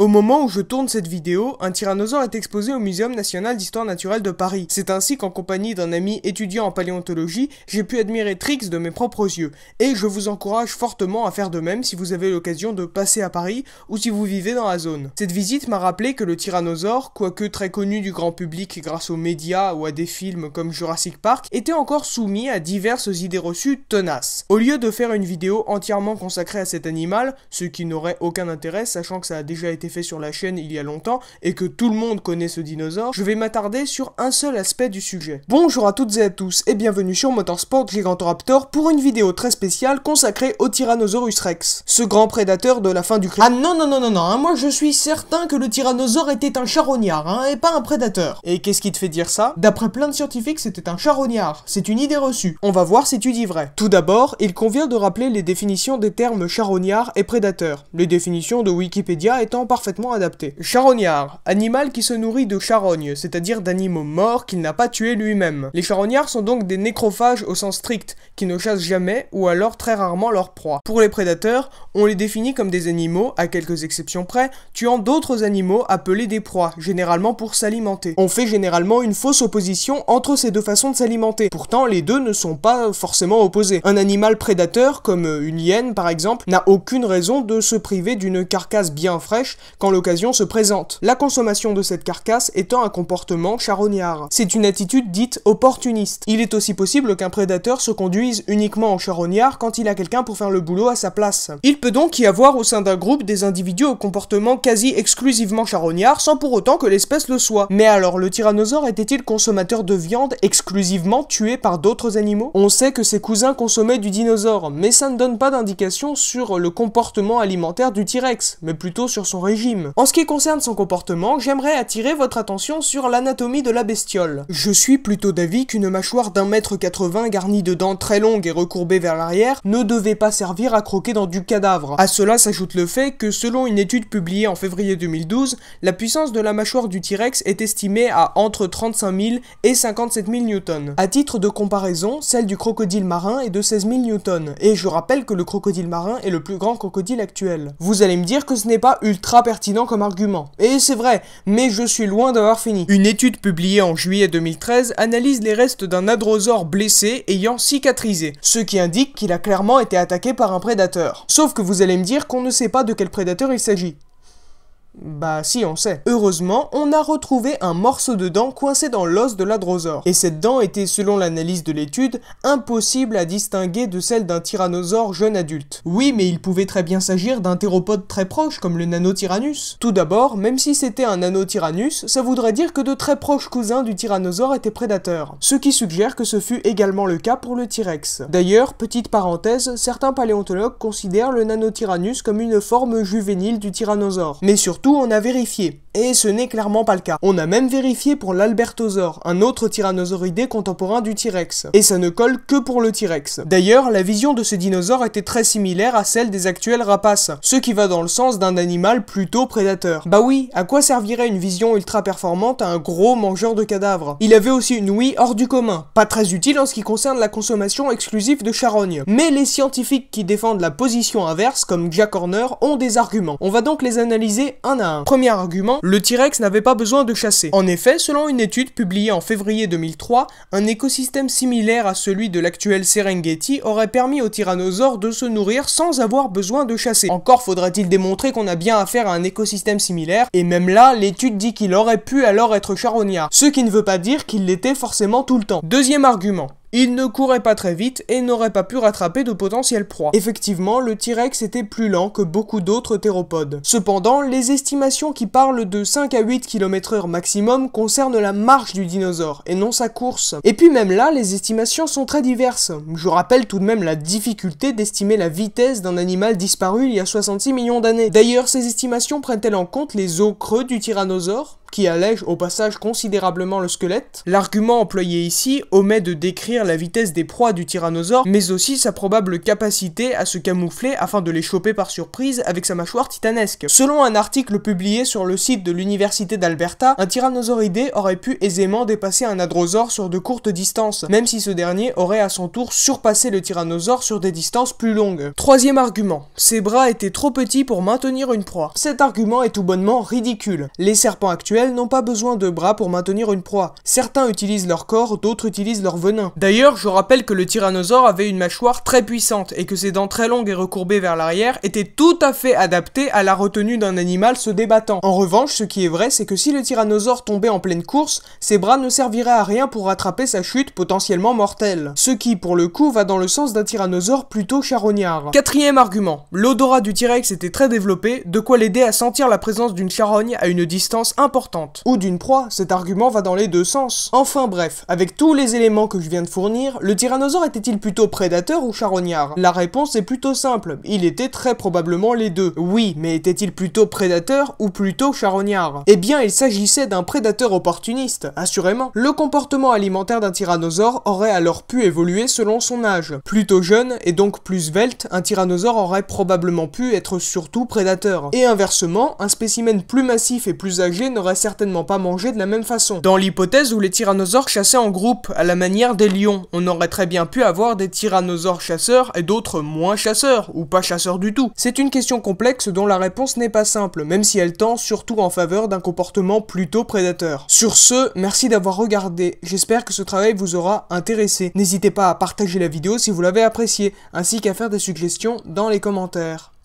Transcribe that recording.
Au moment où je tourne cette vidéo, un tyrannosaure est exposé au Muséum national d'histoire naturelle de Paris. C'est ainsi qu'en compagnie d'un ami étudiant en paléontologie, j'ai pu admirer Trix de mes propres yeux. Et je vous encourage fortement à faire de même si vous avez l'occasion de passer à Paris ou si vous vivez dans la zone. Cette visite m'a rappelé que le tyrannosaure, quoique très connu du grand public grâce aux médias ou à des films comme Jurassic Park, était encore soumis à diverses idées reçues tenaces. Au lieu de faire une vidéo entièrement consacrée à cet animal, ce qui n'aurait aucun intérêt sachant que ça a déjà été fait sur la chaîne il y a longtemps et que tout le monde connaît ce dinosaure, je vais m'attarder sur un seul aspect du sujet. Bonjour à toutes et à tous et bienvenue sur Motorsport Gigantoraptor pour une vidéo très spéciale consacrée au Tyrannosaurus Rex, ce grand prédateur de la fin du Ah non non non non non, hein, moi je suis certain que le Tyrannosaure était un charognard hein, et pas un prédateur. Et qu'est-ce qui te fait dire ça D'après plein de scientifiques, c'était un charognard. C'est une idée reçue. On va voir si tu dis vrai. Tout d'abord, il convient de rappeler les définitions des termes charognard et prédateur. Les définitions de Wikipédia étant par parfaitement adapté. Charognard, animal qui se nourrit de charognes, c'est-à-dire d'animaux morts qu'il n'a pas tués lui-même. Les charognards sont donc des nécrophages au sens strict, qui ne chassent jamais ou alors très rarement leur proie. Pour les prédateurs, on les définit comme des animaux, à quelques exceptions près, tuant d'autres animaux appelés des proies, généralement pour s'alimenter. On fait généralement une fausse opposition entre ces deux façons de s'alimenter. Pourtant, les deux ne sont pas forcément opposés. Un animal prédateur, comme une hyène par exemple, n'a aucune raison de se priver d'une carcasse bien fraîche quand l'occasion se présente, la consommation de cette carcasse étant un comportement charognard. C'est une attitude dite opportuniste. Il est aussi possible qu'un prédateur se conduise uniquement en charognard quand il a quelqu'un pour faire le boulot à sa place. Il peut donc y avoir au sein d'un groupe des individus au comportement quasi exclusivement charognard sans pour autant que l'espèce le soit. Mais alors le tyrannosaure était-il consommateur de viande exclusivement tuée par d'autres animaux On sait que ses cousins consommaient du dinosaure, mais ça ne donne pas d'indication sur le comportement alimentaire du T-Rex, mais plutôt sur son régime en ce qui concerne son comportement, j'aimerais attirer votre attention sur l'anatomie de la bestiole. Je suis plutôt d'avis qu'une mâchoire d'un mètre 80 garnie de dents très longues et recourbées vers l'arrière ne devait pas servir à croquer dans du cadavre. À cela s'ajoute le fait que selon une étude publiée en février 2012, la puissance de la mâchoire du T-Rex est estimée à entre 35 000 et 57 000 newtons. À titre de comparaison, celle du crocodile marin est de 16 000 newtons, et je rappelle que le crocodile marin est le plus grand crocodile actuel. Vous allez me dire que ce n'est pas ultra pertinent comme argument. Et c'est vrai, mais je suis loin d'avoir fini. Une étude publiée en juillet 2013 analyse les restes d'un hadrosaure blessé ayant cicatrisé, ce qui indique qu'il a clairement été attaqué par un prédateur. Sauf que vous allez me dire qu'on ne sait pas de quel prédateur il s'agit. Bah si, on sait. Heureusement, on a retrouvé un morceau de dent coincé dans l'os de l'adrosaure, Et cette dent était, selon l'analyse de l'étude, impossible à distinguer de celle d'un tyrannosaure jeune adulte. Oui, mais il pouvait très bien s'agir d'un théropode très proche, comme le nanotyrannus. Tout d'abord, même si c'était un nanotyrannus, ça voudrait dire que de très proches cousins du tyrannosaure étaient prédateurs. Ce qui suggère que ce fut également le cas pour le T-Rex. D'ailleurs, petite parenthèse, certains paléontologues considèrent le nanotyrannus comme une forme juvénile du tyrannosaure. Mais surtout, on a vérifié, et ce n'est clairement pas le cas. On a même vérifié pour l'albertosaure, un autre tyrannosauridé contemporain du T-Rex, et ça ne colle que pour le T-Rex. D'ailleurs, la vision de ce dinosaure était très similaire à celle des actuels rapaces, ce qui va dans le sens d'un animal plutôt prédateur. Bah oui, à quoi servirait une vision ultra performante à un gros mangeur de cadavres Il avait aussi une ouïe hors du commun, pas très utile en ce qui concerne la consommation exclusive de charognes. Mais les scientifiques qui défendent la position inverse, comme Jack Horner, ont des arguments. On va donc les analyser un un premier argument, le T-Rex n'avait pas besoin de chasser. En effet, selon une étude publiée en février 2003, un écosystème similaire à celui de l'actuel Serengeti aurait permis au tyrannosaure de se nourrir sans avoir besoin de chasser. Encore faudrait-il démontrer qu'on a bien affaire à un écosystème similaire, et même là, l'étude dit qu'il aurait pu alors être charognard, ce qui ne veut pas dire qu'il l'était forcément tout le temps. Deuxième argument, il ne courait pas très vite et n'aurait pas pu rattraper de potentielles proies. Effectivement, le T-Rex était plus lent que beaucoup d'autres théropodes. Cependant, les estimations qui parlent de 5 à 8 km h maximum concernent la marche du dinosaure et non sa course. Et puis même là, les estimations sont très diverses. Je rappelle tout de même la difficulté d'estimer la vitesse d'un animal disparu il y a 66 millions d'années. D'ailleurs, ces estimations prennent-elles en compte les os creux du tyrannosaure qui allège au passage considérablement le squelette. L'argument employé ici omet de décrire la vitesse des proies du tyrannosaure, mais aussi sa probable capacité à se camoufler afin de les choper par surprise avec sa mâchoire titanesque. Selon un article publié sur le site de l'université d'Alberta, un tyrannosauridé aurait pu aisément dépasser un hadrosaure sur de courtes distances, même si ce dernier aurait à son tour surpassé le tyrannosaure sur des distances plus longues. Troisième argument, ses bras étaient trop petits pour maintenir une proie. Cet argument est tout bonnement ridicule. Les serpents actuels n'ont pas besoin de bras pour maintenir une proie. Certains utilisent leur corps, d'autres utilisent leur venin. D'ailleurs, je rappelle que le tyrannosaure avait une mâchoire très puissante et que ses dents très longues et recourbées vers l'arrière étaient tout à fait adaptées à la retenue d'un animal se débattant. En revanche, ce qui est vrai, c'est que si le tyrannosaure tombait en pleine course, ses bras ne serviraient à rien pour rattraper sa chute potentiellement mortelle. Ce qui, pour le coup, va dans le sens d'un tyrannosaure plutôt charognard. Quatrième argument, l'odorat du T-Rex était très développé, de quoi l'aider à sentir la présence d'une charogne à une distance importante ou d'une proie, cet argument va dans les deux sens. Enfin bref, avec tous les éléments que je viens de fournir, le tyrannosaure était-il plutôt prédateur ou charognard La réponse est plutôt simple, il était très probablement les deux. Oui, mais était-il plutôt prédateur ou plutôt charognard Eh bien, il s'agissait d'un prédateur opportuniste, assurément. Le comportement alimentaire d'un tyrannosaure aurait alors pu évoluer selon son âge. Plutôt jeune et donc plus velte, un tyrannosaure aurait probablement pu être surtout prédateur. Et inversement, un spécimen plus massif et plus âgé n'aurait certainement pas mangé de la même façon. Dans l'hypothèse où les tyrannosaures chassaient en groupe, à la manière des lions, on aurait très bien pu avoir des tyrannosaures chasseurs et d'autres moins chasseurs, ou pas chasseurs du tout. C'est une question complexe dont la réponse n'est pas simple, même si elle tend surtout en faveur d'un comportement plutôt prédateur. Sur ce, merci d'avoir regardé, j'espère que ce travail vous aura intéressé. N'hésitez pas à partager la vidéo si vous l'avez appréciée, ainsi qu'à faire des suggestions dans les commentaires.